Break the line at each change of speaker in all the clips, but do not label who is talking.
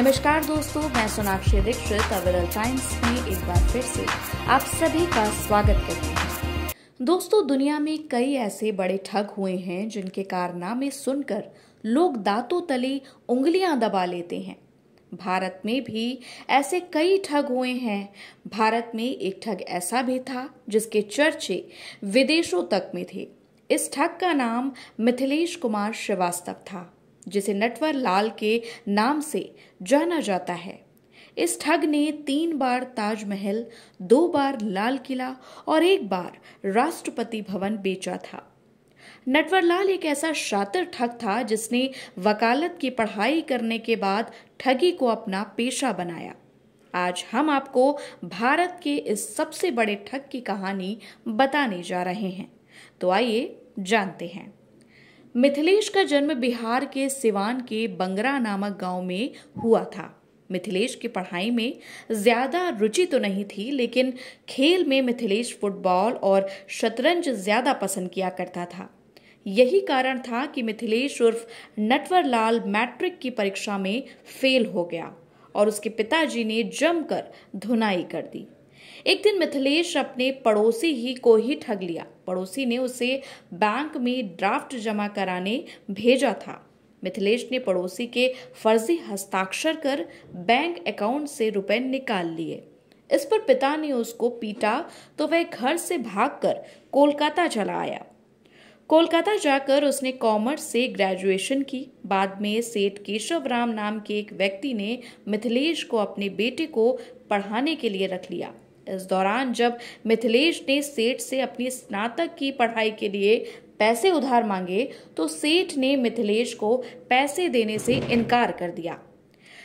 नमस्कार दोस्तों मैं सोनाक्षी दीक्षित अवेरल टाइम्स में एक बार फिर से आप सभी का स्वागत करती हूँ दोस्तों दुनिया में कई ऐसे बड़े ठग हुए हैं जिनके कारनामे सुनकर लोग दांतों तले उंगलियां दबा लेते हैं भारत में भी ऐसे कई ठग हुए हैं भारत में एक ठग ऐसा भी था जिसके चर्चे विदेशों तक में थे इस ठग का नाम मिथिलेश कुमार श्रीवास्तव था जिसे नटवर लाल के नाम से जाना जाता है इस ठग ने तीन बार ताजमहल दो बार लाल किला और एक बार राष्ट्रपति भवन बेचा था नटवरलाल एक ऐसा शातिर ठग था जिसने वकालत की पढ़ाई करने के बाद ठगी को अपना पेशा बनाया आज हम आपको भारत के इस सबसे बड़े ठग की कहानी बताने जा रहे हैं तो आइए जानते हैं मिथिलेश का जन्म बिहार के सिवान के बंगरा नामक गांव में हुआ था मिथिलेश की पढ़ाई में ज़्यादा रुचि तो नहीं थी लेकिन खेल में मिथिलेश फुटबॉल और शतरंज ज़्यादा पसंद किया करता था यही कारण था कि मिथिलेश उर्फ नटवर लाल मैट्रिक की परीक्षा में फेल हो गया और उसके पिताजी ने जमकर धुनाई कर दी एक दिन मिथिलेश अपने पड़ोसी ही को ही ठग लिया पड़ोसी ने उसे बैंक में ड्राफ्ट जमा कराने भेजा था मिथिलेश ने पड़ोसी के फर्जी हस्ताक्षर कर बैंक अकाउंट से रुपए निकाल लिए इस पर पिता ने उसको पीटा तो वह घर से भागकर कोलकाता चला आया कोलकाता जाकर उसने कॉमर्स से ग्रेजुएशन की बाद में सेठ केशव राम नाम के एक व्यक्ति ने मिथिलेश को अपने बेटे को पढ़ाने के लिए रख लिया इस दौरान जब मिथिलेश ने सेठ से अपनी स्नातक की पढ़ाई के लिए पैसे उधार मांगे तो सेठ ने मिथिलेश को पैसे देने से इनकार कर दिया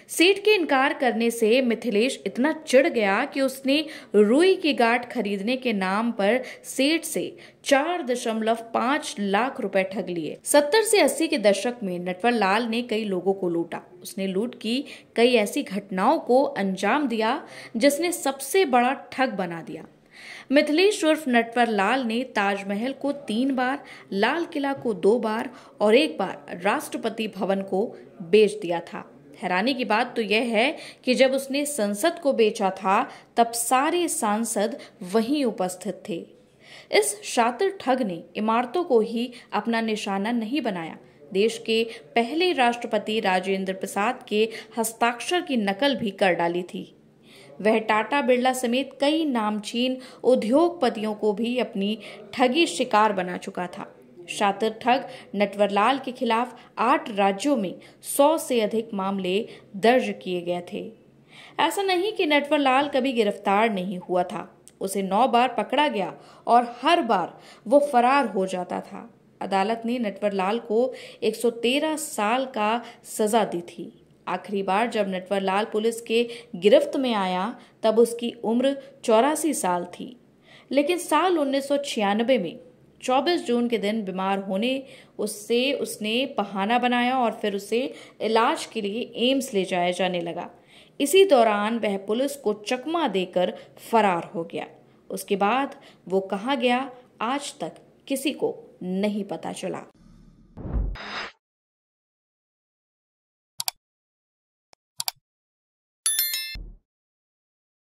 सेठ के इनकार करने से मिथिलेश इतना चिढ़ गया कि उसने रुई की गाट खरीदने के नाम पर सेठ से चार दशमलव पांच लाख रुपए ठग लिए सत्तर से अस्सी के दशक में नटवर लाल ने कई लोगों को लूटा उसने लूट की कई ऐसी घटनाओं को अंजाम दिया जिसने सबसे बड़ा ठग बना दिया मिथिलेश उर्फ नटवर लाल ने ताजमहल को तीन बार लाल किला को दो बार और एक बार राष्ट्रपति भवन को बेच दिया था हैरानी की बात तो यह है कि जब उसने संसद को बेचा था तब सारे सांसद वहीं उपस्थित थे इस शातिर ठग ने इमारतों को ही अपना निशाना नहीं बनाया देश के पहले राष्ट्रपति राजेंद्र प्रसाद के हस्ताक्षर की नकल भी कर डाली थी वह टाटा बिरला समेत कई नामचीन उद्योगपतियों को भी अपनी ठगी शिकार बना चुका था शातिर ठग नटवरलाल के खिलाफ आठ राज्यों में सौ से अधिक मामले दर्ज किए गए थे ऐसा नहीं कि नटवरलाल कभी गिरफ्तार नहीं हुआ था उसे नौ बार पकड़ा गया और हर बार वो फरार हो जाता था अदालत ने नटवरलाल को 113 साल का सजा दी थी आखिरी बार जब नटवरलाल पुलिस के गिरफ्त में आया तब उसकी उम्र चौरासी साल थी लेकिन साल उन्नीस में 24 जून के दिन बीमार होने उससे उसने बहाना बनाया और फिर उसे इलाज के लिए एम्स ले जाया जाने लगा इसी दौरान वह पुलिस को चकमा देकर फरार हो गया उसके बाद वो कहाँ गया आज तक किसी को नहीं पता चला